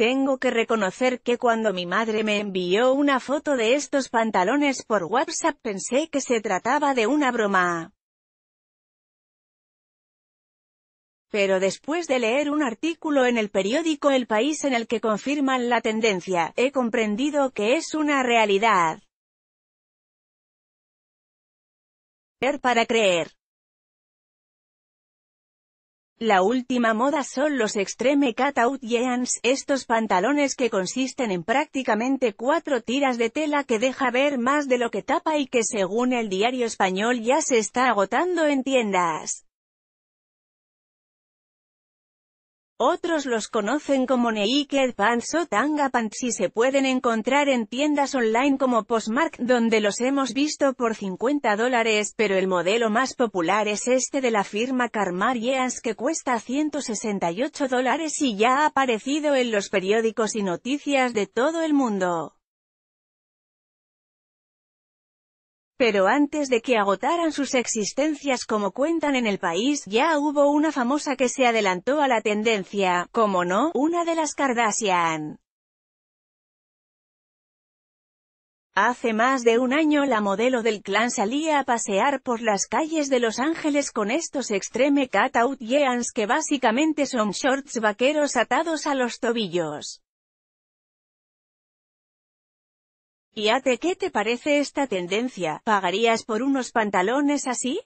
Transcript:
Tengo que reconocer que cuando mi madre me envió una foto de estos pantalones por WhatsApp pensé que se trataba de una broma. Pero después de leer un artículo en el periódico El País en el que confirman la tendencia, he comprendido que es una realidad. Ver para creer. La última moda son los extreme cutout jeans, estos pantalones que consisten en prácticamente cuatro tiras de tela que deja ver más de lo que tapa y que según el diario español ya se está agotando en tiendas. Otros los conocen como Naked Pants o Tanga Pants y se pueden encontrar en tiendas online como Postmark, donde los hemos visto por 50 dólares, pero el modelo más popular es este de la firma Karmar que cuesta 168 dólares y ya ha aparecido en los periódicos y noticias de todo el mundo. Pero antes de que agotaran sus existencias como cuentan en el país, ya hubo una famosa que se adelantó a la tendencia, como no, una de las Kardashian. Hace más de un año la modelo del clan salía a pasear por las calles de Los Ángeles con estos extreme cutout jeans que básicamente son shorts vaqueros atados a los tobillos. Fíjate qué te parece esta tendencia, ¿pagarías por unos pantalones así?